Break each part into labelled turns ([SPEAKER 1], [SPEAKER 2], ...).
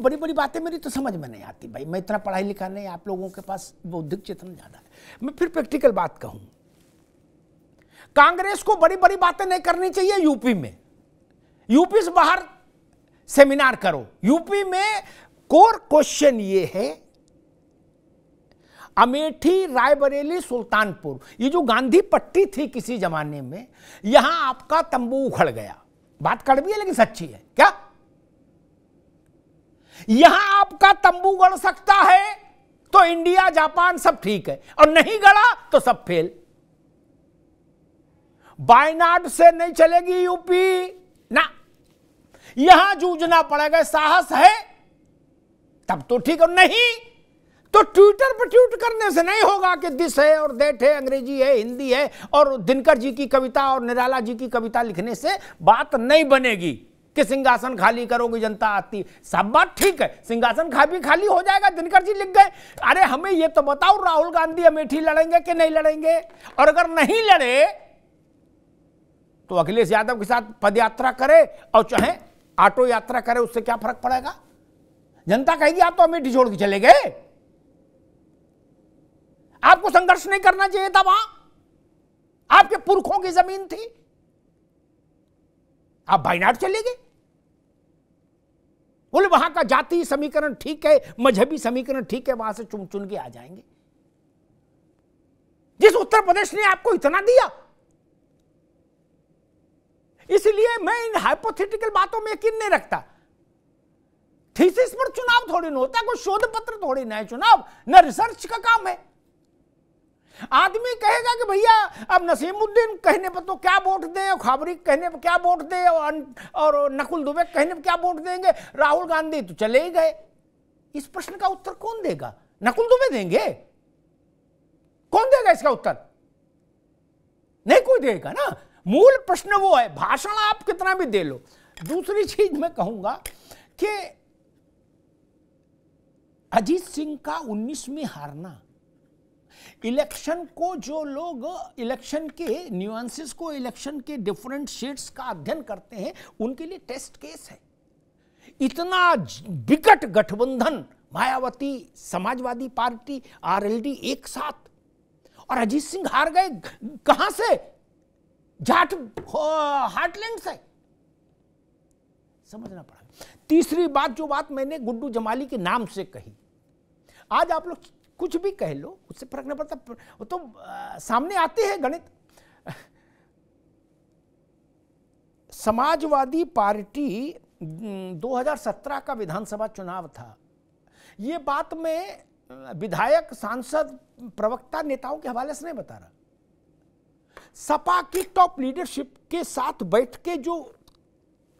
[SPEAKER 1] बड़ी बड़ी बातें मेरी तो समझ में नहीं आती भाई मैं इतना पढ़ाई लिखा नहीं आप लोगों के पास बौद्धिक चेतन ज़्यादा है मैं फिर प्रैक्टिकल बात कहूं कांग्रेस को बड़ी बड़ी बातें नहीं करनी चाहिए यूपी में यूपी से बाहर सेमिनार करो यूपी में कोर क्वेश्चन ये है अमेठी रायबरेली सुल्तानपुर ये जो गांधी पट्टी थी किसी जमाने में यहां आपका तंबू उखड़ गया बात कड़वी है लेकिन सच्ची है क्या यहां आपका तंबू गढ़ सकता है तो इंडिया जापान सब ठीक है और नहीं गड़ा तो सब फेल बायनाड से नहीं चलेगी यूपी ना यहां जूझना पड़ेगा साहस है तब तो ठीक और नहीं तो ट्विटर पर ट्वीट करने से नहीं होगा कि दिस है और देट है अंग्रेजी है हिंदी है और दिनकर जी की कविता और निराला जी की कविता लिखने से बात नहीं बनेगी कि सिंहासन खाली करोगे जनता आती सब बात ठीक है सिंहासन खा भी खाली हो जाएगा दिनकर जी लिख गए अरे हमें ये तो बताओ राहुल गांधी अमेठी लड़ेंगे कि नहीं लड़ेंगे और अगर नहीं लड़े तो अखिलेश यादव के साथ पदयात्रा करे और चाहे ऑटो यात्रा करे उससे क्या फर्क पड़ेगा जनता कहेगी आप तो अमेठी छोड़ के चले गए आपको संघर्ष नहीं करना चाहिए था वहां आपके पुरखों की जमीन थी आप बाइनाट चले गए बोले वहां का जाति समीकरण ठीक है मजहबी समीकरण ठीक है वहां से चुन चुन के आ जाएंगे जिस उत्तर प्रदेश ने आपको इतना दिया इसलिए मैं इन हाइपोथेटिकल बातों में यकीन नहीं रखता थीसिस पर चुनाव थोड़ी ना होता कोई शोध पत्र थोड़ी ना है चुनाव न रिसर्च का काम है आदमी कहेगा कि भैया अब नसीमुद्दीन कहने पर तो क्या वोट दें और खाबरी कहने पर क्या वोट दें और और नकुल दुबे कहने पर क्या वोट देंगे राहुल गांधी तो चले ही गए इस प्रश्न का उत्तर कौन देगा नकुल दुबे देंगे कौन देगा इसका उत्तर नहीं कोई देगा ना मूल प्रश्न वो है भाषण आप कितना भी दे लो दूसरी चीज मैं कहूंगा कि अजीत सिंह का उन्नीस में हारना इलेक्शन को जो लोग इलेक्शन के न्यूएंसेस को इलेक्शन के डिफरेंट शेड्स का अध्ययन करते हैं उनके लिए टेस्ट केस है इतना विकट गठबंधन मायावती समाजवादी पार्टी आरएलडी एक साथ और अजीत सिंह हार गए कहां से जाट हार्टलैंड से समझना पड़ा तीसरी बात जो बात मैंने गुड्डू जमाली के नाम से कही आज आप लोग कुछ भी कह लो उससे फर्क नहीं पड़ता वो तो आ, सामने आते हैं गणित समाजवादी पार्टी 2017 का विधानसभा चुनाव था ये बात मैं विधायक सांसद प्रवक्ता नेताओं के हवाले से नहीं बता रहा सपा की टॉप लीडरशिप के साथ बैठ के जो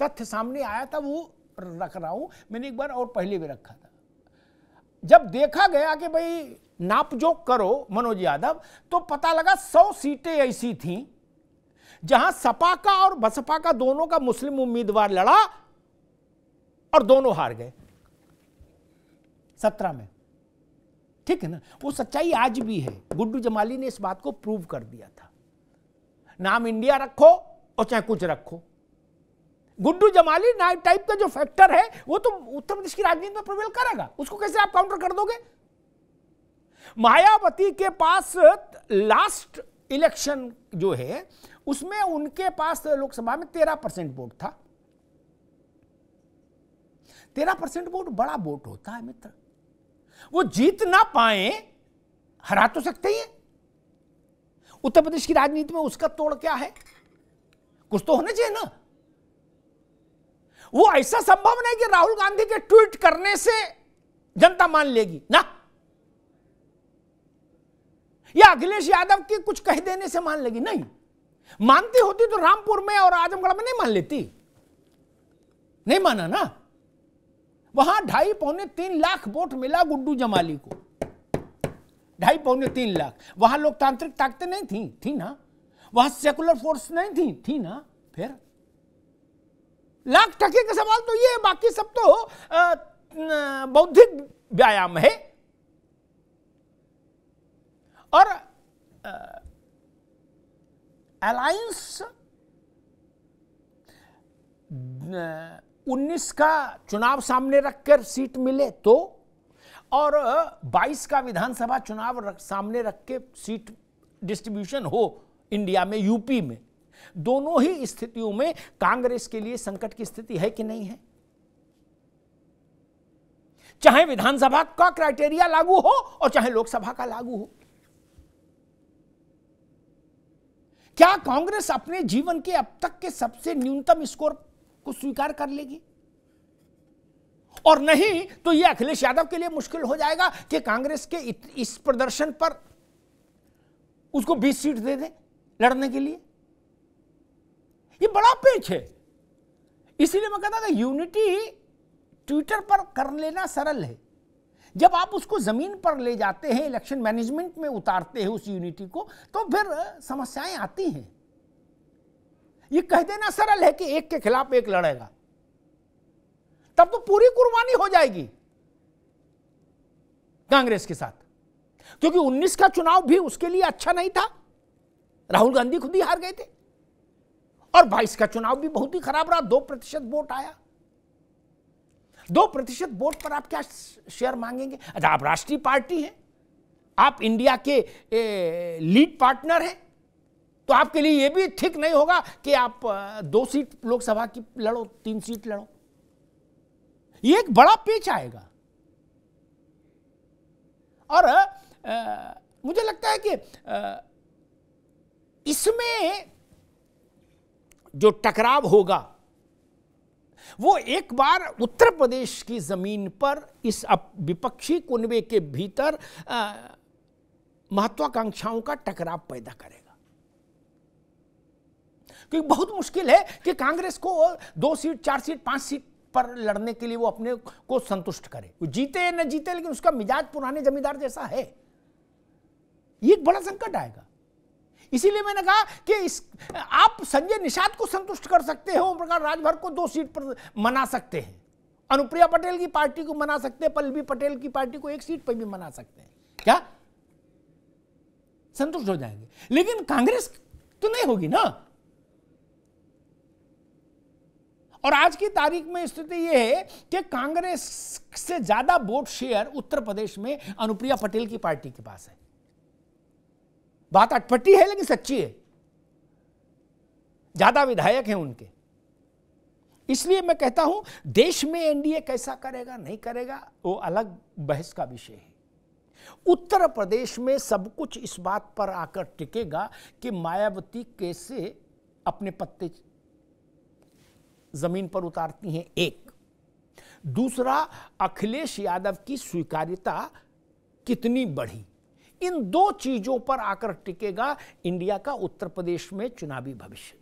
[SPEAKER 1] तथ्य सामने आया था वो रख रहा हूं मैंने एक बार और पहले भी रखा था जब देखा गया कि भाई नापजोक करो मनोज यादव तो पता लगा सौ सीटें ऐसी थीं जहां सपा का और बसपा का दोनों का मुस्लिम उम्मीदवार लड़ा और दोनों हार गए सत्रह में ठीक है ना वो सच्चाई आज भी है गुड्डू जमाली ने इस बात को प्रूव कर दिया था नाम इंडिया रखो और चाहे कुछ रखो गुड्डू जमाली नाइट टाइप का जो फैक्टर है वो तो उत्तर प्रदेश की राजनीति में प्रवेल करेगा उसको कैसे आप काउंटर कर दोगे मायावती के पास लास्ट इलेक्शन जो है उसमें उनके पास लोकसभा में तेरह परसेंट वोट था तेरह परसेंट वोट बड़ा वोट होता है मित्र वो जीत ना पाए हरा तो सकते ही उत्तर प्रदेश की राजनीति में उसका तोड़ क्या है कुछ तो होना चाहिए ना वो ऐसा संभव नहीं कि राहुल गांधी के ट्वीट करने से जनता मान लेगी ना या अखिलेश यादव के कुछ कह देने से मान लेगी नहीं मानती होती तो रामपुर में और आजमगढ़ में नहीं मान लेती नहीं माना ना वहां ढाई पौने तीन लाख वोट मिला गुड्डू जमाली को ढाई पौने तीन लाख वहां लोकतांत्रिक ताकतें नहीं थी थी ना वहां सेकुलर फोर्स नहीं थी थी ना फिर लाख टके का सवाल तो ये बाकी सब तो बौद्धिक व्यायाम है और अलायंस उन्नीस का चुनाव सामने रखकर सीट मिले तो और बाईस का विधानसभा चुनाव रख, सामने रख के सीट डिस्ट्रीब्यूशन हो इंडिया में यूपी में दोनों ही स्थितियों में कांग्रेस के लिए संकट की स्थिति है कि नहीं है चाहे विधानसभा का क्राइटेरिया लागू हो और चाहे लोकसभा का लागू हो क्या कांग्रेस अपने जीवन के अब तक के सबसे न्यूनतम स्कोर को स्वीकार कर लेगी और नहीं तो यह अखिलेश यादव के लिए मुश्किल हो जाएगा कि कांग्रेस के इस प्रदर्शन पर उसको 20 सीट दे दें लड़ने के लिए ये बड़ा पेच है इसलिए मैं कहता था यूनिटी ट्विटर पर कर लेना सरल है जब आप उसको ज़मीन पर ले जाते हैं इलेक्शन मैनेजमेंट में उतारते हैं उस यूनिटी को तो फिर समस्याएं आती हैं ये कह देना सरल है कि एक के खिलाफ एक लड़ेगा तब तो पूरी कुर्बानी हो जाएगी कांग्रेस के साथ क्योंकि 19 का चुनाव भी उसके लिए अच्छा नहीं था राहुल गांधी खुद ही हार गए थे और बाईस का चुनाव भी बहुत ही खराब रहा दो प्रतिशत वोट आया दो प्रतिशत वोट पर आप क्या शेयर मांगेंगे अच्छा आप राष्ट्रीय पार्टी हैं आप इंडिया के ए, लीड पार्टनर हैं तो आपके लिए यह भी ठीक नहीं होगा कि आप दो सीट लोकसभा की लड़ो तीन सीट लड़ो ये एक बड़ा पेच आएगा और आ, मुझे लगता है कि इसमें जो टकराव होगा वो एक बार उत्तर प्रदेश की जमीन पर इस विपक्षी कुनबे के भीतर महत्वाकांक्षाओं का टकराव पैदा करेगा क्योंकि बहुत मुश्किल है कि कांग्रेस को दो सीट चार सीट पांच सीट पर लड़ने के लिए वो अपने को संतुष्ट करे वो जीते न जीते लेकिन उसका मिजाज पुराने जमींदार जैसा है ये एक बड़ा संकट आएगा इसीलिए मैंने कहा कि इस आप संजय निषाद को संतुष्ट कर सकते हैं ओम प्रकाश राजभर को दो सीट पर मना सकते हैं अनुप्रिया पटेल की पार्टी को मना सकते हैं पल्लवी पटेल की पार्टी को एक सीट पर भी मना सकते हैं क्या संतुष्ट हो जाएंगे लेकिन कांग्रेस तो नहीं होगी ना और आज की तारीख में स्थिति यह है कि कांग्रेस से ज्यादा वोट शेयर उत्तर प्रदेश में अनुप्रिया पटेल की पार्टी के पास है बात अटपटी है लेकिन सच्ची है ज्यादा विधायक हैं उनके इसलिए मैं कहता हूं देश में एनडीए कैसा करेगा नहीं करेगा वो अलग बहस का विषय है उत्तर प्रदेश में सब कुछ इस बात पर आकर टिकेगा कि मायावती कैसे अपने पत्ते जमीन पर उतारती हैं एक दूसरा अखिलेश यादव की स्वीकार्यता कितनी बढ़ी इन दो चीजों पर आकर टिकेगा इंडिया का उत्तर प्रदेश में चुनावी भविष्य